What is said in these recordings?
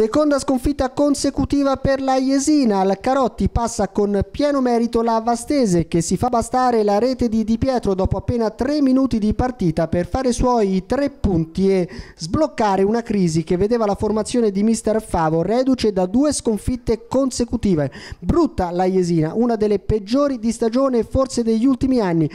Seconda sconfitta consecutiva per la Jesina, al Carotti passa con pieno merito la Vastese che si fa bastare la rete di Di Pietro dopo appena tre minuti di partita per fare i suoi tre punti e sbloccare una crisi che vedeva la formazione di Mister Favo reduce da due sconfitte consecutive. Brutta la Jesina, una delle peggiori di stagione forse degli ultimi anni,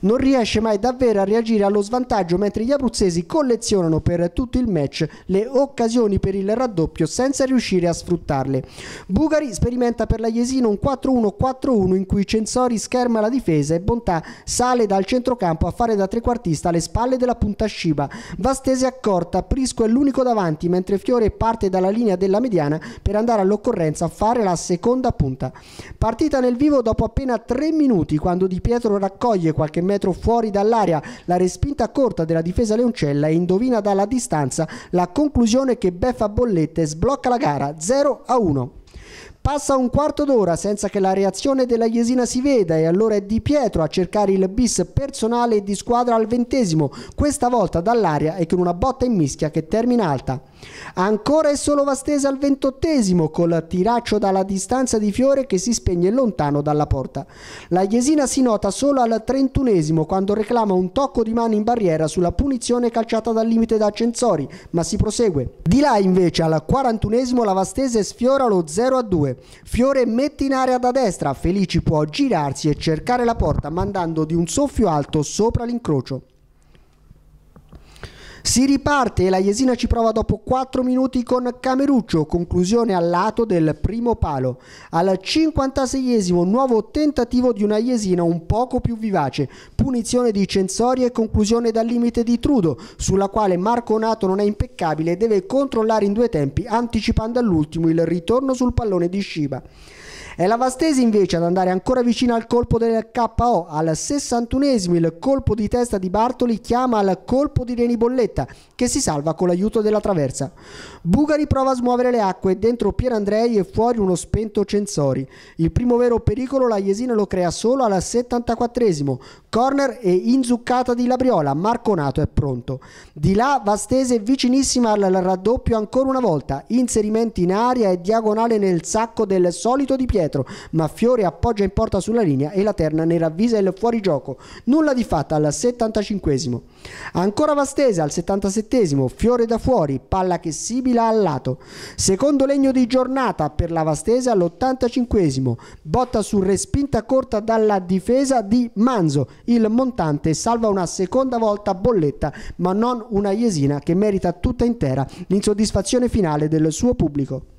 non riesce mai davvero a reagire allo svantaggio mentre gli abruzzesi collezionano per tutto il match le occasioni per il raddoppio senza riuscire a sfruttarle. Bugari sperimenta per la Jesino un 4-1-4-1 in cui Censori scherma la difesa e Bontà sale dal centrocampo a fare da trequartista alle spalle della punta Shiba. Vastese accorta, Prisco è l'unico davanti mentre Fiore parte dalla linea della mediana per andare all'occorrenza a fare la seconda punta. Partita nel vivo dopo appena 3 minuti quando Di Pietro raccoglie qualche metro fuori dall'area. La respinta corta della difesa Leoncella e indovina dalla distanza la conclusione che Beffa Bollette e sblocca la gara 0 a 1. Passa un quarto d'ora senza che la reazione della Iesina si veda e allora è Di Pietro a cercare il bis personale di squadra al ventesimo, questa volta dall'aria e con una botta in mischia che termina alta. Ancora e solo Vastese al ventottesimo col tiraccio dalla distanza di Fiore che si spegne lontano dalla porta. La Jesina si nota solo al trentunesimo quando reclama un tocco di mano in barriera sulla punizione calciata dal limite da Censori, ma si prosegue. Di là invece al quarantunesimo la Vastese sfiora lo 0 a 2. Fiore mette in area da destra, Felici può girarsi e cercare la porta mandando di un soffio alto sopra l'incrocio. Si riparte e la Jesina ci prova dopo 4 minuti con Cameruccio, conclusione al lato del primo palo. Al 56esimo nuovo tentativo di una Jesina un poco più vivace, punizione di Censori e conclusione dal limite di Trudo, sulla quale Marco Nato non è impeccabile e deve controllare in due tempi anticipando all'ultimo il ritorno sul pallone di Shiba. È la Vastesi invece ad andare ancora vicino al colpo del KO. Al 61esimo il colpo di testa di Bartoli chiama al colpo di Reni Bolletta che si salva con l'aiuto della traversa. Bugari prova a smuovere le acque, dentro Pier Andrei e fuori uno spento Censori. Il primo vero pericolo la Jesina lo crea solo al 74esimo. Corner e inzuccata di Labriola, Marconato è pronto. Di là Vastese vicinissima al raddoppio ancora una volta, inserimenti in aria e diagonale nel sacco del solito di Pietro metro, ma Fiore appoggia in porta sulla linea e la terna ne ravvisa il fuorigioco. Nulla di fatta al 75esimo. Ancora Vastese al 77esimo, Fiore da fuori, palla che sibila al lato. Secondo legno di giornata per la Vastese all'85esimo, botta su respinta corta dalla difesa di Manzo. Il montante salva una seconda volta bolletta, ma non una Iesina che merita tutta intera l'insoddisfazione finale del suo pubblico.